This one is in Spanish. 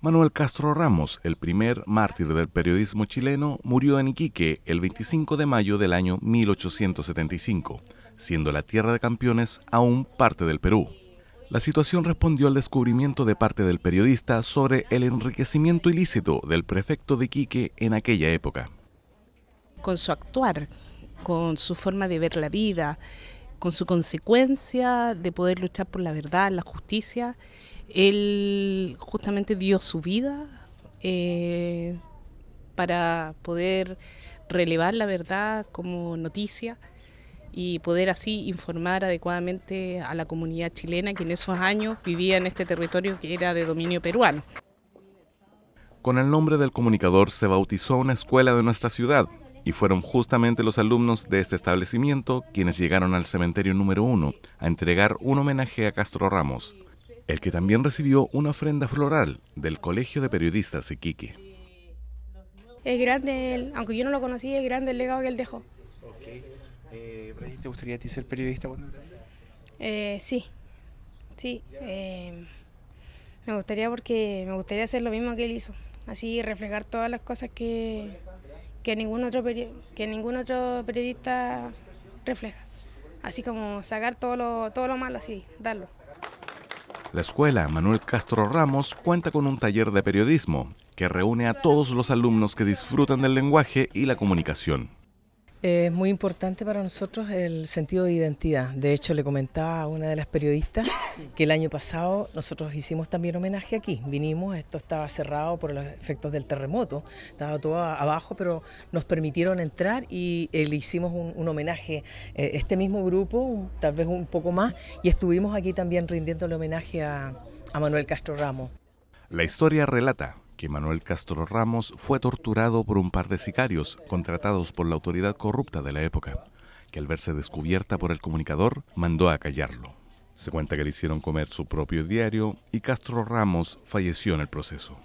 Manuel Castro Ramos, el primer mártir del periodismo chileno, murió en Iquique el 25 de mayo del año 1875, siendo la tierra de campeones aún parte del Perú. La situación respondió al descubrimiento de parte del periodista sobre el enriquecimiento ilícito del prefecto de Iquique en aquella época. Con su actuar, con su forma de ver la vida, con su consecuencia de poder luchar por la verdad, la justicia. Él justamente dio su vida eh, para poder relevar la verdad como noticia y poder así informar adecuadamente a la comunidad chilena que en esos años vivía en este territorio que era de dominio peruano. Con el nombre del comunicador se bautizó una escuela de nuestra ciudad, y fueron justamente los alumnos de este establecimiento quienes llegaron al cementerio número uno a entregar un homenaje a Castro Ramos, el que también recibió una ofrenda floral del Colegio de Periodistas Iquique. Es grande, él aunque yo no lo conocí, es grande el legado que él dejó. Eh, ¿Te gustaría a ti ser periodista cuando eh, Sí, sí. Eh, me gustaría porque me gustaría hacer lo mismo que él hizo, así reflejar todas las cosas que, que ningún otro, que ningún otro periodista refleja. Así como sacar todo todo lo malo, así, darlo. La escuela Manuel Castro Ramos cuenta con un taller de periodismo que reúne a todos los alumnos que disfrutan del lenguaje y la comunicación. Es muy importante para nosotros el sentido de identidad. De hecho, le comentaba a una de las periodistas que el año pasado nosotros hicimos también homenaje aquí. Vinimos, esto estaba cerrado por los efectos del terremoto, estaba todo abajo, pero nos permitieron entrar y eh, le hicimos un, homenaje a eh, este mismo grupo, tal vez un poco más, y estuvimos aquí también rindiendo el homenaje a Manuel Castro Ramos. La historia relata que Manuel Castro Ramos fue torturado por un par de sicarios contratados por la autoridad corrupta de la época, que al verse descubierta por el comunicador mandó a callarlo. Se cuenta que le hicieron comer su propio diario y Castro Ramos falleció en el proceso.